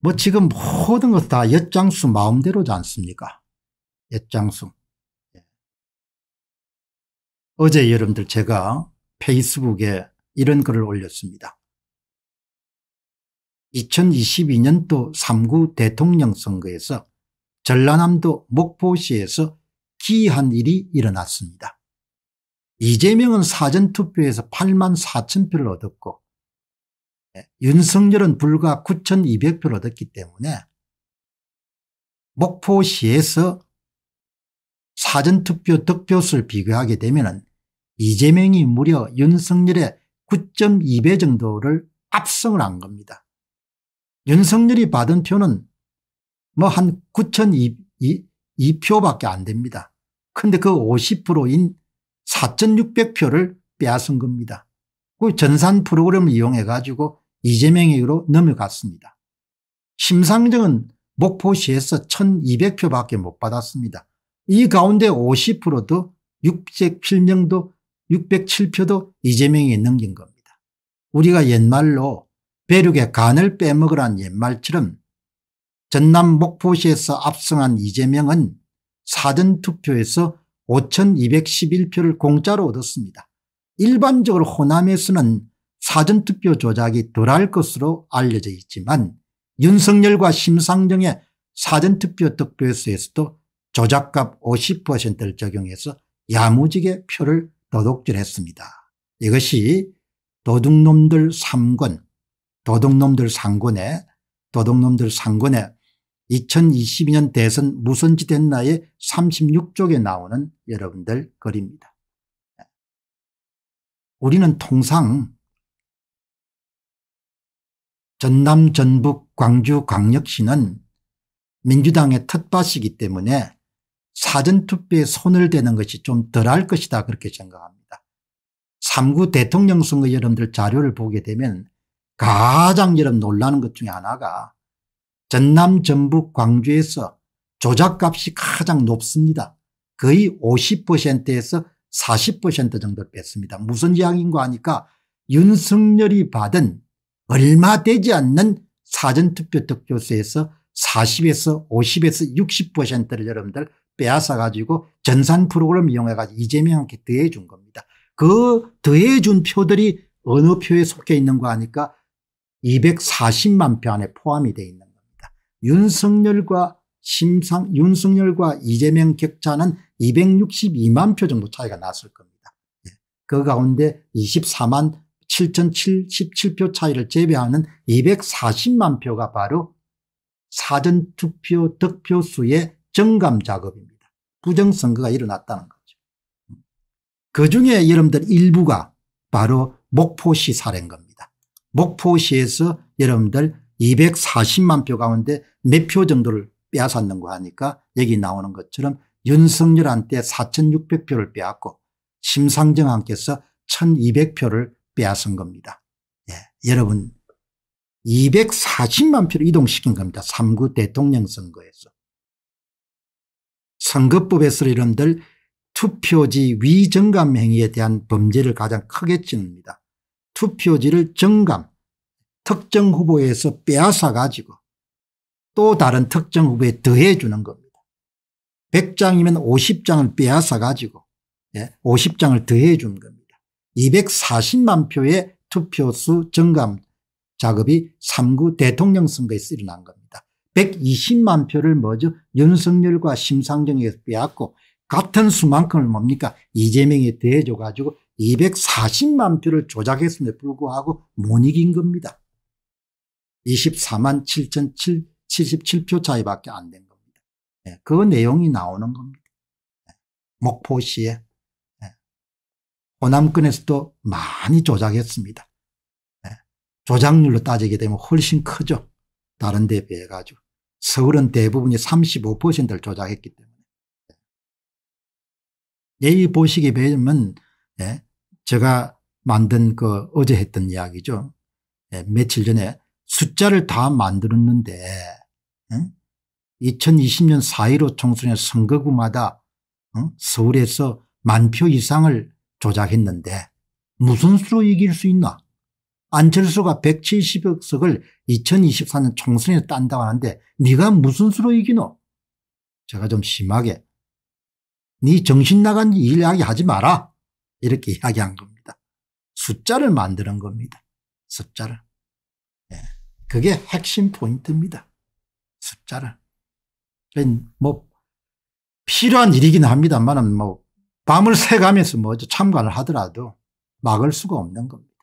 뭐 지금 모든 것 다 엿장수 마음대로지 않습니까 엿장수 예. 어제 여러분들 제가 페이스북에 이런 글을 올렸습니다 2022년도 3구 대통령 선거에서 전라남도 목포시에서 기이한 일이 일어났습니다 이재명은 사전투표에서 8만 4천 표를 얻었고 윤석열은 불과 9,200표를 얻었기 때문에 목포시에서 사전투표 득표수를 비교하게 되면 이재명이 무려 윤석열의 9.2배 정도를 압승을 한 겁니다. 윤석열이 받은 표는 뭐 한 9,002표밖에 안 됩니다. 근데 그 50%인 4,600표를 빼앗은 겁니다. 그 전산 프로그램을 이용해 가지고 이재명에게로 넘어갔습니다. 심상정은 목포시에서 1200표밖에 못 받았습니다. 이 가운데 50%도 607명도 607표도 이재명이 넘긴 겁니다. 우리가 옛말로 배륙의 간을 빼먹으란 옛말처럼 전남 목포시에서 압승한 이재명은 사전투표에서 5211표를 공짜로 얻었습니다. 일반적으로 호남에서는 사전투표 조작이 덜할 것으로 알려져 있지만 윤석열과 심상정의 사전투표 득표에서도 조작값 50%를 적용해서 야무지게 표를 도둑질했습니다. 이것이 도둑놈들 3권, 도둑놈들 상권에 도둑놈들 상권에 2022년 대선 무선지 된 나의 36쪽에 나오는 여러분들 글입니다. 우리는 통상 전남 전북 광주 광역시는 민주당의 텃밭이기 때문에 사전투표에 손을 대는 것이 좀 덜할 것이다 그렇게 생각합니다. 3구 대통령 선거 여러분들 자료를 보게 되면 가장 여러분 놀라는 것 중에 하나가 전남 전북 광주에서 조작값이 가장 높습니다. 거의 50%에서 40%정도 뺐습니다. 무슨 이야기인 거 하니까 윤석열이 받은 얼마 되지 않는 사전투표 득표수에서 40에서 50에서 60%를 여러분들 빼앗아 가지고 전산 프로그램 이용해 가지고 이재명한테 더해 준 겁니다. 그 더해 준 표들이 어느 표에 속해 있는 거 아니까 240만 표 안에 포함이 돼 있는 겁니다. 윤석열과 심상 윤석열과 이재명 격차는 262만 표 정도 차이가 났을 겁니다. 예, 그 가운데 24만 7,077표 차이를 재배하는 240만 표가 바로 사전투표 득표 수의 정감 작업입니다. 부정선거가 일어났다는 거죠. 그 중에 여러분들 일부가 바로 목포시 사례인 겁니다. 목포시에서 여러분들 240만 표 가운데 몇표 네 정도를 빼앗았는 거 하니까 여기 나오는 것처럼 윤석열한테 4,600표를 빼앗고 심상정한께서 1,200표를 빼앗은 겁니다. 예. 여러분 240만 표를 이동시킨 겁니다. 3구 대통령 선거에서. 선거법에서 이런들 투표지 위정감 행위에 대한 범죄를 가장 크게 찍릅니다 투표지를 정감 특정 후보에서 빼앗아 가지고 또 다른 특정 후보에 더해 주는 겁니다. 100장이면 50장을 빼앗아 가지고 50장을 예, 더해 준 겁니다. 240만 표의 투표수 증감 작업이 3구 대통령 선거에서 일어난 겁니다. 120만 표를 먼저 윤석열과 심상정에서 빼앗고 같은 수만큼을 뭡니까 이재명이 대해줘 가지고 240만 표를 조작했음에 불구하고 못 이긴 겁니다. 24만 7,077표 차이밖에 안 된 겁니다. 예, 그 내용이 나오는 겁니다. 예, 목포시에 호남권에서도 많이 조작했습니다. 네. 조작률로 따지게 되면 훨씬 크죠. 다른 데 비해 가지고. 서울은 대부분이 35%를 조작했기 때문에. 내일 예. 예, 보시기 되면 네. 제가 만든 그 어제 했던 이야기죠. 며칠 전에 숫자를 다 만들었는데 2020년 4.15 총선의 선거구마다 어, 서울에서 만 표 이상을 조작했는데 무슨 수로 이길 수 있나 안철수가 170석을 억 2024년 총선에 딴다고 하는데 네가 무슨 수로 이기노 제가 좀 심하게 네 정신 나간 일 이야기하지 마라 이렇게 이야기한 겁니다 숫자를 만드는 겁니다 숫자를 네. 그게 핵심 포인트입니다 숫자를 뭐 필요한 일이긴 합니다만 뭐 밤을 새가면서 뭐 참관을 하더라도 막을 수가 없는 겁니다.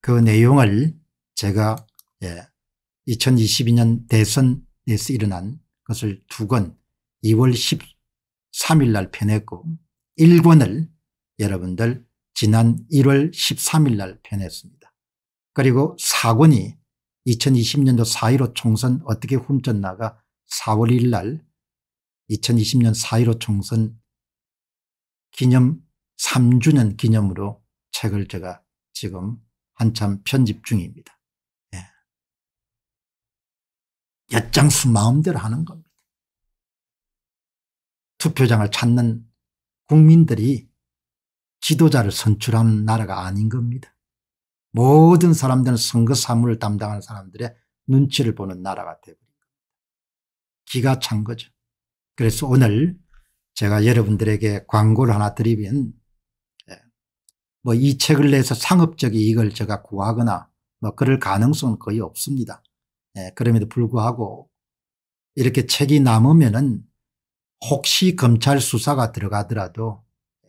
그 내용을 제가 예, 2022년 대선에서 일어난 것을 두권 2월 13일 날 펴냈고 1권을 여러분들 지난 1월 13일 날 펴냈습니다. 그리고 4권이 2020년도 4.15 총선 어떻게 훔쳤나가 4월 1일 날 2020년 4.15 총선 기념 3주년 기념으로 책을 제가 지금 한참 편집 중입니다. 예. 엿장수 마음대로 하는 겁니다. 투표장을 찾는 국민들이 지도자를 선출하는 나라가 아닌 겁니다. 모든 사람들은 선거 사무를 담당하는 사람들의 눈치를 보는 나라가 되버 기가 찬 거죠. 그래서 오늘 제가 여러분들에게 광고를 하나 드리면 예, 뭐이 책을 내서 상업적 이익을 제가 구하거나 뭐 그럴 가능성은 거의 없습니다. 예, 그럼에도 불구하고 이렇게 책이 남으면은 혹시 검찰 수사가 들어가더라도 예,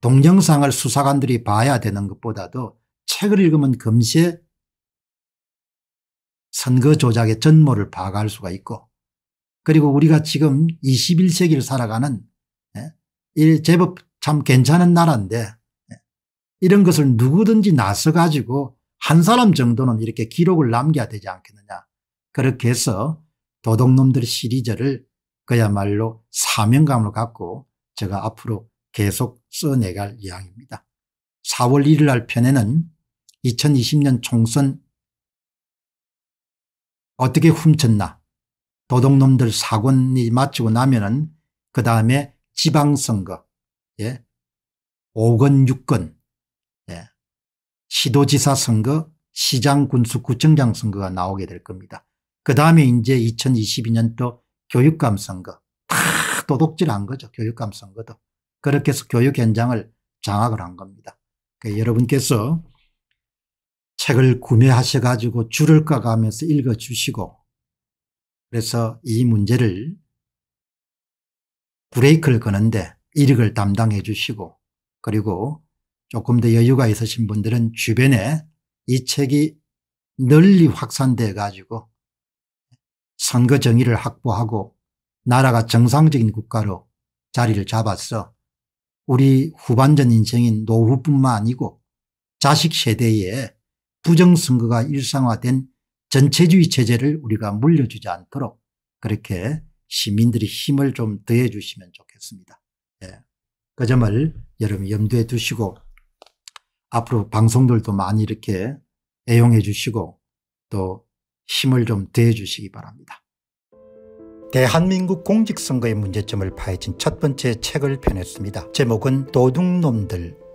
동영상을 수사관들이 봐야 되는 것보다도 책을 읽으면 금세 선거 조작의 전모를 파악할 수가 있고 그리고 우리가 지금 21세기를 살아가는 예, 제법 참 괜찮은 나라인데 예, 이런 것을 누구든지 나서 가지고 한 사람 정도는 이렇게 기록을 남겨야 되지 않겠느냐 그렇게 해서 도둑놈들 시리즈를 그야말로 사명감을 갖고 제가 앞으로 계속 써내갈 예정입니다. 4월 1일 날 편에는 2020년 총선 어떻게 훔쳤나 도둑놈들 사건이 마치고 나면은 그 다음에 지방선거, 예. 5건, 6건, 예. 시도지사 선거, 시장, 군수, 구청장 선거가 나오게 될 겁니다. 그 다음에 이제 2022년도 교육감 선거. 다 도둑질 한 거죠. 교육감 선거도. 그렇게 해서 교육 현장을 장악을 한 겁니다. 그러니까 여러분께서 책을 구매하셔가지고 줄을 까가면서 읽어주시고 그래서 이 문제를 브레이크를 거는데 이력을 담당해 주시고 그리고 조금 더 여유가 있으신 분들은 주변에 이 책이 널리 확산돼 가지고 선거 정의를 확보하고 나라가 정상적인 국가로 자리를 잡았어 우리 후반전 인생인 노후뿐만 아니고 자식 세대에 부정선거가 일상화된 전체주의 체제를 우리가 물려주지 않도록 그렇게 시민들이 힘을 좀 더해 주시면 좋겠습니다. 예. 그 점을 여러분 염두에 두시고 앞으로 방송들도 많이 이렇게 애용해 주시고 또 힘을 좀 더해 주시기 바랍니다. 대한민국 공직선거의 문제점을 파헤친 첫 번째 책을 펴냈습니다. 제목은 도둑놈들